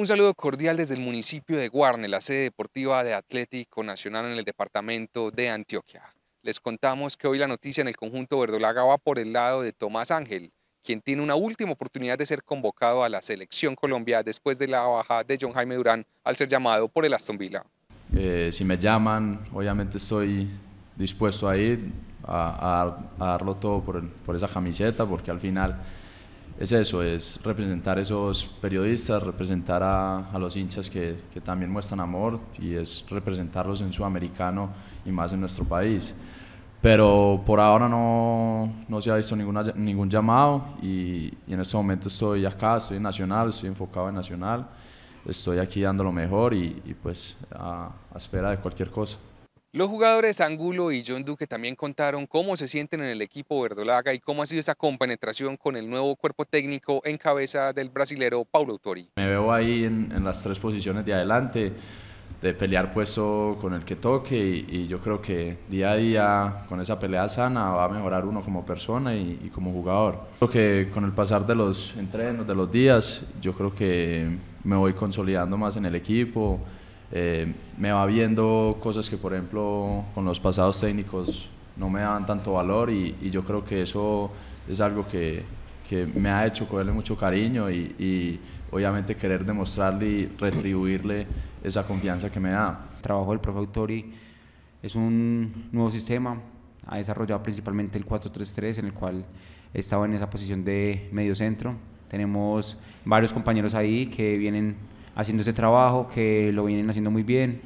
Un saludo cordial desde el municipio de Guarne, la sede deportiva de Atlético Nacional en el departamento de Antioquia. Les contamos que hoy la noticia en el conjunto verdolaga va por el lado de Tomás Ángel, quien tiene una última oportunidad de ser convocado a la selección Colombia después de la baja de John Jaime Durán al ser llamado por el Aston Villa. Eh, si me llaman, obviamente estoy dispuesto a ir, a, darlo todo por esa camiseta, porque al final es eso, es representar esos periodistas, representar a, los hinchas que, también muestran amor y es representarlos en Sudamericano y más en nuestro país. Pero por ahora no, no se ha visto ninguna, ningún llamado y, en este momento estoy acá, estoy Nacional, estoy enfocado en Nacional, estoy aquí dando lo mejor y, pues a espera de cualquier cosa. Los jugadores Angulo y John Duque también contaron cómo se sienten en el equipo verdolaga y cómo ha sido esa compenetración con el nuevo cuerpo técnico en cabeza del brasilero Paulo Autori. Me veo ahí en, las tres posiciones de adelante, de pelear puesto con el que toque y, yo creo que día a día con esa pelea sana va a mejorar uno como persona y, y como jugador. Creo que con el pasar de los entrenos, de los días, yo creo que me voy consolidando más en el equipo. Eh, me va viendo cosas que, por ejemplo, con los pasados técnicos no me dan tanto valor y, yo creo que eso es algo que, me ha hecho cogerle mucho cariño y, obviamente querer demostrarle y retribuirle esa confianza que me da. El trabajo del profe Autori es un nuevo sistema, ha desarrollado principalmente el 4-3-3 en el cual he estado en esa posición de medio centro. Tenemos varios compañeros ahí que vienen haciendo ese trabajo, que lo vienen haciendo muy bien.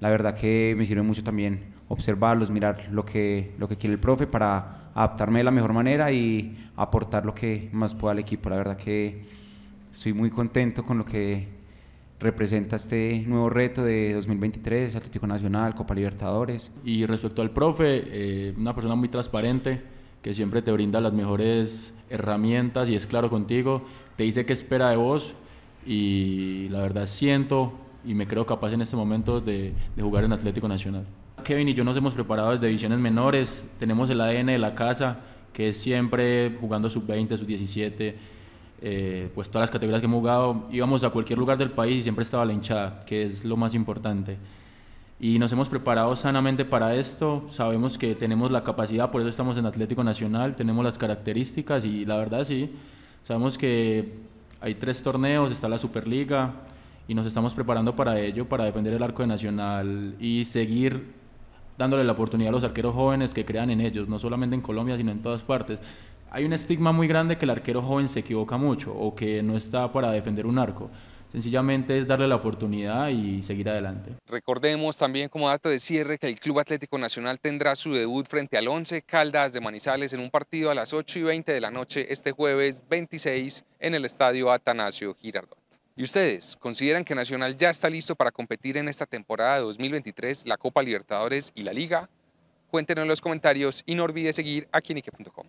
La verdad que me sirve mucho también observarlos, mirar lo que, lo que quiere el profe para adaptarme de la mejor manera y aportar lo que más pueda al equipo. La verdad que estoy muy contento con lo que representa este nuevo reto de 2023, Atlético Nacional, Copa Libertadores. Y respecto al profe, eh, una persona muy transparente que siempre te brinda las mejores herramientas y es claro contigo, te dice qué espera de vos y la verdad siento y me creo capaz en este momento de, jugar en Atlético Nacional. Kevin y yo nos hemos preparado desde divisiones menores, tenemos el ADN de la casa, que es siempre jugando sub-20, sub-17, eh, pues todas las categorías que hemos jugado, íbamos a cualquier lugar del país y siempre estaba la hinchada, que es lo más importante. Y nos hemos preparado sanamente para esto, sabemos que tenemos la capacidad, por eso estamos en Atlético Nacional, tenemos las características y la verdad sí, sabemos que hay tres torneos, está la Superliga y nos estamos preparando para ello, para defender el arco de Nacional y seguir dándole la oportunidad a los arqueros jóvenes que crean en ellos, no solamente en Colombia, sino en todas partes. Hay un estigma muy grande que el arquero joven se equivoca mucho o que no está para defender un arco. Sencillamente es darle la oportunidad y seguir adelante. Recordemos también como dato de cierre que el Club Atlético Nacional tendrá su debut frente al 11 Caldas de Manizales en un partido a las 8 y 20 de la noche este jueves 26 en el Estadio Atanasio Girardot. ¿Y ustedes consideran que Nacional ya está listo para competir en esta temporada de 2023, la Copa Libertadores y la Liga? Cuéntenos en los comentarios y no olvide seguir a quienique.com.